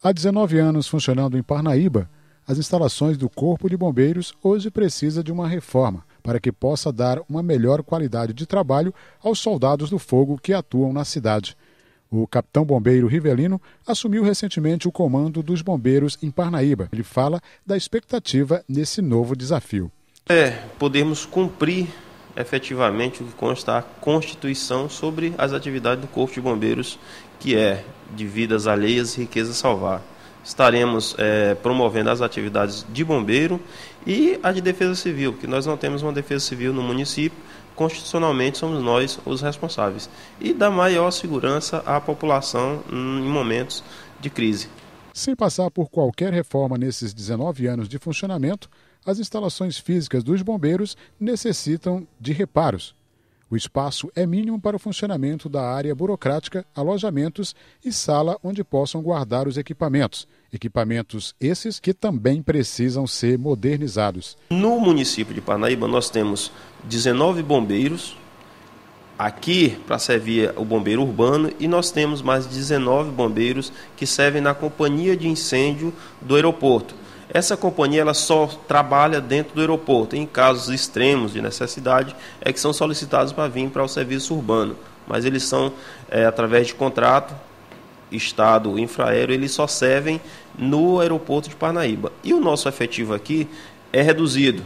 Há 19 anos funcionando em Parnaíba, as instalações do Corpo de Bombeiros hoje precisa de uma reforma para que possa dar uma melhor qualidade de trabalho aos soldados do fogo que atuam na cidade. O capitão bombeiro Rivelino assumiu recentemente o comando dos bombeiros em Parnaíba. Ele fala da expectativa nesse novo desafio. É, podemos cumprir efetivamente o que consta a Constituição sobre as atividades do Corpo de Bombeiros, que é de vidas alheias e riqueza salvar. Estaremos é, promovendo as atividades de bombeiro e a de defesa civil, porque nós não temos uma defesa civil no município, constitucionalmente somos nós os responsáveis. E da maior segurança à população em momentos de crise. Sem passar por qualquer reforma nesses 19 anos de funcionamento, as instalações físicas dos bombeiros necessitam de reparos. O espaço é mínimo para o funcionamento da área burocrática, alojamentos e sala onde possam guardar os equipamentos. Equipamentos esses que também precisam ser modernizados. No município de Parnaíba, nós temos 19 bombeiros aqui para servir o bombeiro urbano e nós temos mais 19 bombeiros que servem na companhia de incêndio do aeroporto. Essa companhia ela só trabalha dentro do aeroporto. Em casos extremos de necessidade, é que são solicitados para vir para o serviço urbano. Mas eles são, é, através de contrato, Estado, Infraero, eles só servem no aeroporto de Parnaíba. E o nosso efetivo aqui é reduzido.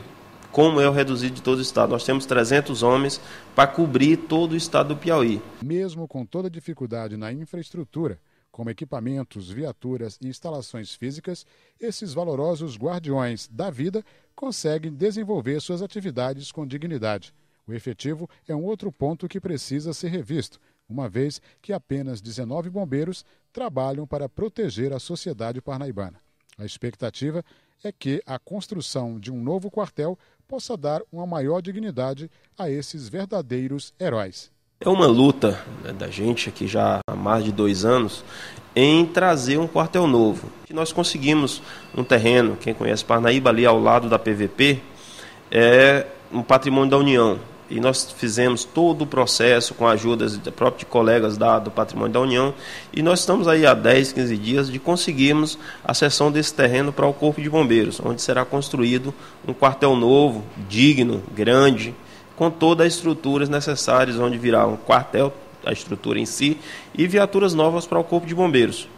Como é o reduzido de todo o estado? Nós temos 300 homens para cobrir todo o estado do Piauí. Mesmo com toda dificuldade na infraestrutura, como equipamentos, viaturas e instalações físicas, esses valorosos guardiões da vida conseguem desenvolver suas atividades com dignidade. O efetivo é um outro ponto que precisa ser revisto, uma vez que apenas 19 bombeiros trabalham para proteger a sociedade parnaibana. A expectativa é que a construção de um novo quartel possa dar uma maior dignidade a esses verdadeiros heróis. É uma luta né, da gente aqui já há mais de dois anos em trazer um quartel novo. E nós conseguimos um terreno, quem conhece Parnaíba, ali ao lado da PVP, é um patrimônio da União. E nós fizemos todo o processo com a ajuda de próprios colegas da, do Patrimônio da União. E nós estamos aí há 10, 15 dias de conseguirmos a cessão desse terreno para o Corpo de Bombeiros, onde será construído um quartel novo, digno, grande, com todas as estruturas necessárias, onde virá um quartel, a estrutura em si, e viaturas novas para o Corpo de Bombeiros.